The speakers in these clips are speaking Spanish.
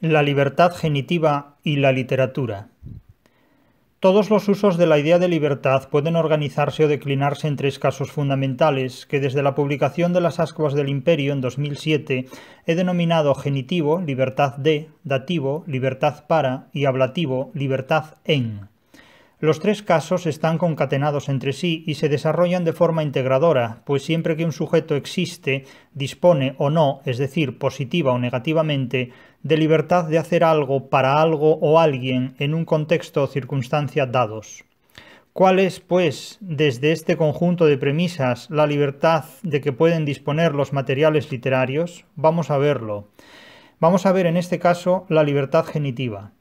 La libertad genitiva y la literatura. Todos los usos de la idea de libertad pueden organizarse o declinarse en tres casos fundamentales que desde la publicación de las Ascuas del Imperio en 2007 he denominado genitivo, libertad de, dativo, libertad para y ablativo, libertad en. Los tres casos están concatenados entre sí y se desarrollan de forma integradora, pues siempre que un sujeto existe, dispone o no, es decir, positiva o negativamente, de libertad de hacer algo para algo o alguien en un contexto o circunstancia dados. ¿Cuál es, pues, desde este conjunto de premisas, la libertad de que pueden disponer los materiales literarios? Vamos a verlo. Vamos a ver en este caso la libertad genitiva.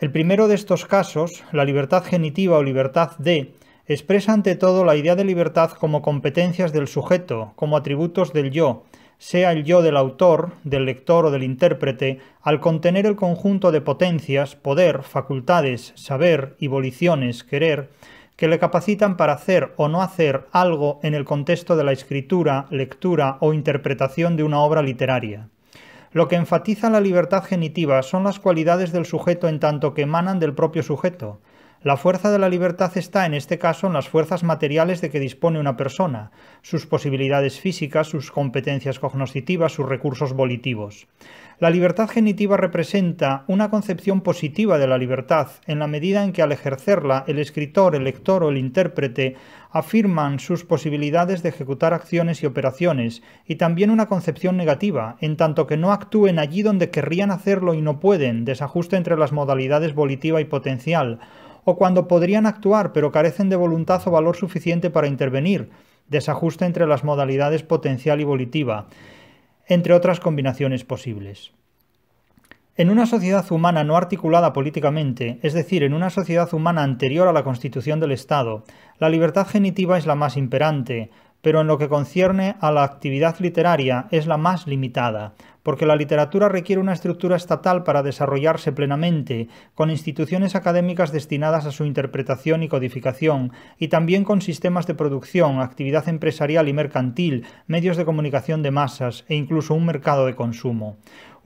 El primero de estos casos, la libertad genitiva o libertad de, expresa ante todo la idea de libertad como competencias del sujeto, como atributos del yo, sea el yo del autor, del lector o del intérprete, al contener el conjunto de potencias, poder, facultades, saber y voliciones, querer, que le capacitan para hacer o no hacer algo en el contexto de la escritura, lectura o interpretación de una obra literaria. Lo que enfatiza la libertad genitiva son las cualidades del sujeto en tanto que emanan del propio sujeto, la fuerza de la libertad está, en este caso, en las fuerzas materiales de que dispone una persona, sus posibilidades físicas, sus competencias cognoscitivas, sus recursos volitivos. La libertad genitiva representa una concepción positiva de la libertad, en la medida en que al ejercerla el escritor, el lector o el intérprete afirman sus posibilidades de ejecutar acciones y operaciones, y también una concepción negativa, en tanto que no actúen allí donde querrían hacerlo y no pueden, desajuste entre las modalidades volitiva y potencial, o cuando podrían actuar pero carecen de voluntad o valor suficiente para intervenir, desajuste entre las modalidades potencial y volitiva, entre otras combinaciones posibles. En una sociedad humana no articulada políticamente, es decir, en una sociedad humana anterior a la constitución del Estado, la libertad genitiva es la más imperante, pero en lo que concierne a la actividad literaria es la más limitada, porque la literatura requiere una estructura estatal para desarrollarse plenamente, con instituciones académicas destinadas a su interpretación y codificación, y también con sistemas de producción, actividad empresarial y mercantil, medios de comunicación de masas e incluso un mercado de consumo.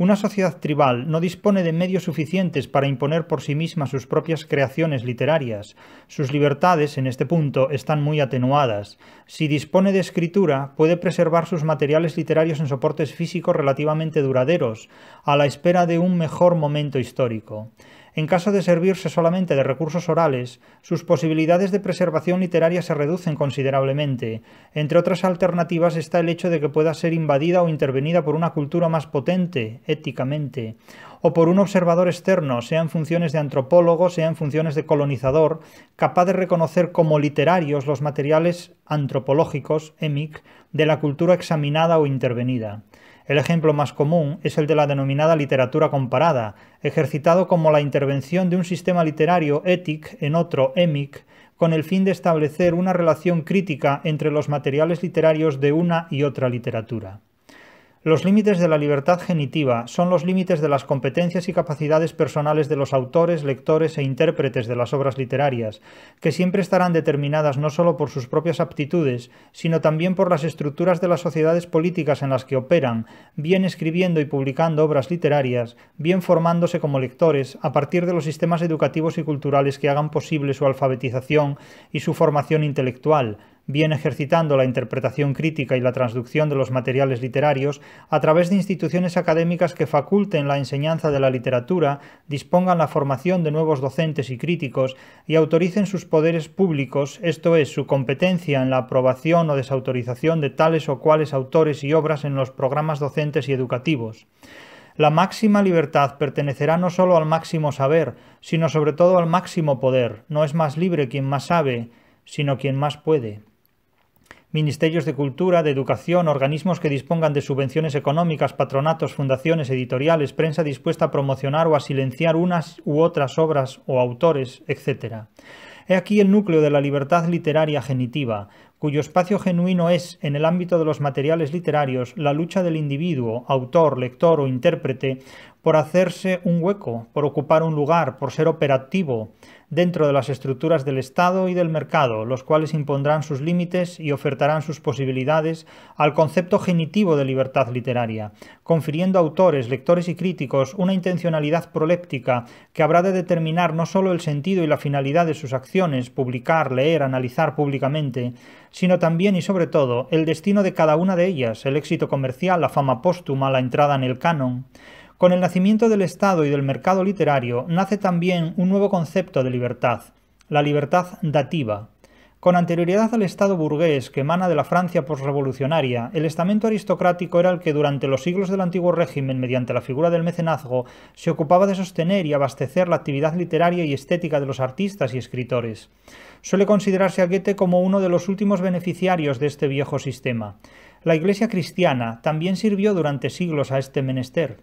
Una sociedad tribal no dispone de medios suficientes para imponer por sí misma sus propias creaciones literarias. Sus libertades, en este punto, están muy atenuadas. Si dispone de escritura, puede preservar sus materiales literarios en soportes físicos relativamente duraderos, a la espera de un mejor momento histórico. En caso de servirse solamente de recursos orales, sus posibilidades de preservación literaria se reducen considerablemente. Entre otras alternativas está el hecho de que pueda ser invadida o intervenida por una cultura más potente, éticamente, o por un observador externo, sea en funciones de antropólogo, sea en funciones de colonizador, capaz de reconocer como literarios los materiales antropológicos, EMIC, de la cultura examinada o intervenida. El ejemplo más común es el de la denominada literatura comparada, ejercitado como la intervención de un sistema literario étic en otro EMIC, con el fin de establecer una relación crítica entre los materiales literarios de una y otra literatura. Los límites de la libertad genitiva son los límites de las competencias y capacidades personales de los autores, lectores e intérpretes de las obras literarias, que siempre estarán determinadas no sólo por sus propias aptitudes, sino también por las estructuras de las sociedades políticas en las que operan, bien escribiendo y publicando obras literarias, bien formándose como lectores a partir de los sistemas educativos y culturales que hagan posible su alfabetización y su formación intelectual, Bien ejercitando la interpretación crítica y la transducción de los materiales literarios a través de instituciones académicas que faculten la enseñanza de la literatura, dispongan la formación de nuevos docentes y críticos y autoricen sus poderes públicos, esto es, su competencia en la aprobación o desautorización de tales o cuales autores y obras en los programas docentes y educativos. La máxima libertad pertenecerá no sólo al máximo saber, sino sobre todo al máximo poder. No es más libre quien más sabe, sino quien más puede ministerios de cultura, de educación, organismos que dispongan de subvenciones económicas, patronatos, fundaciones, editoriales, prensa dispuesta a promocionar o a silenciar unas u otras obras o autores, etc. He aquí el núcleo de la libertad literaria genitiva, cuyo espacio genuino es, en el ámbito de los materiales literarios, la lucha del individuo, autor, lector o intérprete, por hacerse un hueco, por ocupar un lugar, por ser operativo dentro de las estructuras del Estado y del mercado, los cuales impondrán sus límites y ofertarán sus posibilidades al concepto genitivo de libertad literaria, confiriendo a autores, lectores y críticos una intencionalidad proléptica que habrá de determinar no sólo el sentido y la finalidad de sus acciones, publicar, leer, analizar públicamente, sino también y sobre todo el destino de cada una de ellas, el éxito comercial, la fama póstuma, la entrada en el canon. Con el nacimiento del Estado y del mercado literario nace también un nuevo concepto de libertad, la libertad dativa. Con anterioridad al Estado burgués que emana de la Francia postrevolucionaria, el estamento aristocrático era el que durante los siglos del antiguo régimen, mediante la figura del mecenazgo, se ocupaba de sostener y abastecer la actividad literaria y estética de los artistas y escritores. Suele considerarse a Goethe como uno de los últimos beneficiarios de este viejo sistema. La Iglesia cristiana también sirvió durante siglos a este menester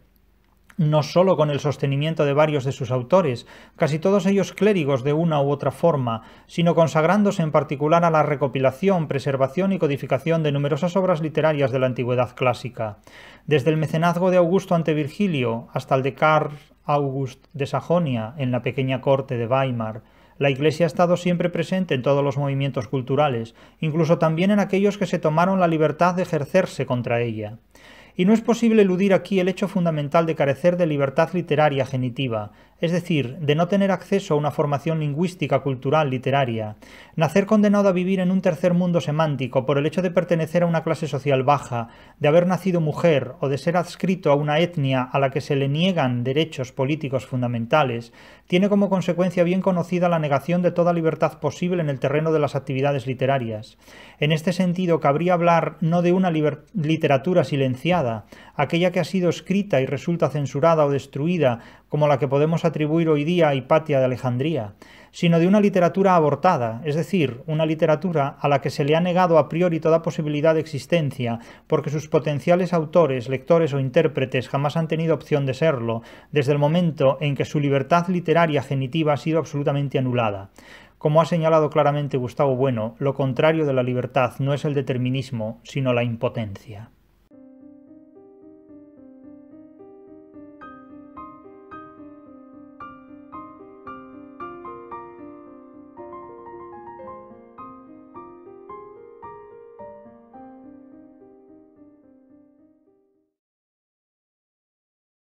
no solo con el sostenimiento de varios de sus autores, casi todos ellos clérigos de una u otra forma, sino consagrándose en particular a la recopilación, preservación y codificación de numerosas obras literarias de la antigüedad clásica. Desde el mecenazgo de Augusto ante Virgilio hasta el de Carl August de Sajonia en la pequeña corte de Weimar, la Iglesia ha estado siempre presente en todos los movimientos culturales, incluso también en aquellos que se tomaron la libertad de ejercerse contra ella y no es posible eludir aquí el hecho fundamental de carecer de libertad literaria genitiva, es decir, de no tener acceso a una formación lingüística, cultural, literaria, nacer condenado a vivir en un tercer mundo semántico por el hecho de pertenecer a una clase social baja, de haber nacido mujer o de ser adscrito a una etnia a la que se le niegan derechos políticos fundamentales, tiene como consecuencia bien conocida la negación de toda libertad posible en el terreno de las actividades literarias. En este sentido, cabría hablar no de una literatura silenciada, aquella que ha sido escrita y resulta censurada o destruida, como la que podemos atribuir hoy día a Hipatia de Alejandría, sino de una literatura abortada, es decir, una literatura a la que se le ha negado a priori toda posibilidad de existencia, porque sus potenciales autores, lectores o intérpretes jamás han tenido opción de serlo, desde el momento en que su libertad literaria genitiva ha sido absolutamente anulada. Como ha señalado claramente Gustavo Bueno, lo contrario de la libertad no es el determinismo, sino la impotencia.